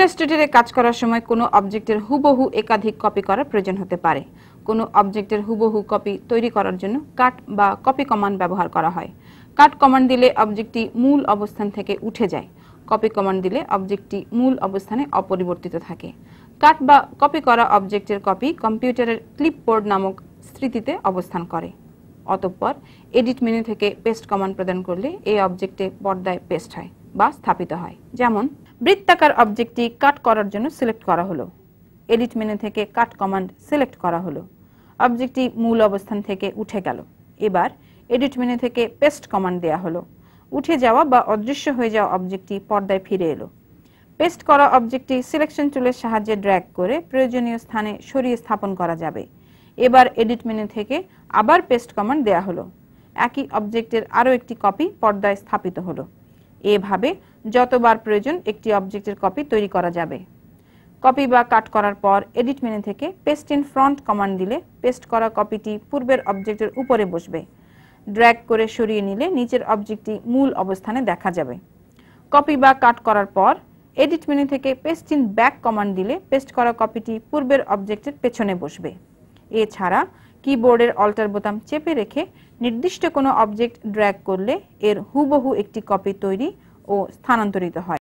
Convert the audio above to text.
ইলাস্ট্রেটরে কাজ করার সময় কোনো অবজেক্টের হুবহু একাধিক কপি করার প্রয়োজন হতে পারে কোনো অবজেক্টের হুবহু কপি তৈরি করার জন্য কাট বা কপি কমান্ড ব্যবহার করা হয় কাট কমান্ড দিলে অবজেক্টটি মূল অবস্থান থেকে উঠে যায় কপি কমান্ড দিলে অবজেক্টটি মূল অবস্থানে অপরিবর্তিত থাকে কাট বা কপি করা অবজেক্টের কপি কম্পিউটারের ক্লিপবোর্ড নামক স্মৃতিতে অবস্থান করে অতঃপর এডিট মেনু থেকে পেস্ট কমান্ড প্রদান করলে এই অবজেক্টে পর্দায় পেস্ট হয় বা স্থাপিত হয় যেমন বৃত্তাকার অবজেক্টটি কাট করার জন্য সিলেক্ট করা হলো এডিট মেনু থেকে কাট কমান্ড সিলেক্ট করা হলো অবজেক্টটি মূল অবস্থান থেকে উঠে গেল এবার এডিট মেনু থেকে পেস্ট কমান্ড দেয়া হলো উঠে যাওয়া বা অদৃশ্য হয়ে যাওয়া অবজেক্টটি পর্দায় ফিরে এলো পেস্ট করা অবজেক্টটি সিলেকশন টুলের সাহায্যে ড্র্যাগ করে প্রয়োজনীয় স্থানে সরিয়ে স্থাপন করা যাবে এবার এডিট মেনু থেকে আবার পেস্ট কমান্ড দেয়া হলো একই অবজেক্টের আরও একটি কপি পর্দায় স্থাপিত হলো এভাবে যতবার প্রয়োজন একটি অবজেক্টের কপি তৈরি করা যাবে কপি বা কাট করার পর এডিট মেনে থেকে পেস্ট ইন ফ্রন্ট কমান্ড দিলে পেস্ট করা কপিটি পূর্বের অবজেক্টের উপরে বসবে ড্র্যাগ করে সরিয়ে নিলে নিচের অবজেক্টটি মূল অবস্থানে দেখা যাবে কপি বা কাট করার পর এডিট মেনে থেকে পেস্ট ইন ব্যাক কমান্ড দিলে পেস্ট করা কপিটি পূর্বের অবজেক্টের পেছনে বসবে এছাড়া কিবোর্ডের অল্টার বোতাম চেপে রেখে নির্দিষ্ট কোনো অবজেক্ট ড্র্যাগ করলে এর হুবহু একটি কপি তৈরি ও স্থানান্তরিত হয়